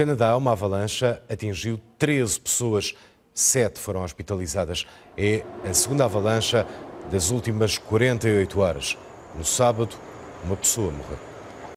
Canadá, uma avalanche atingiu 13 pessoas, 7 foram hospitalizadas. É a segunda avalanche das últimas 48 horas. No sábado, uma pessoa morreu.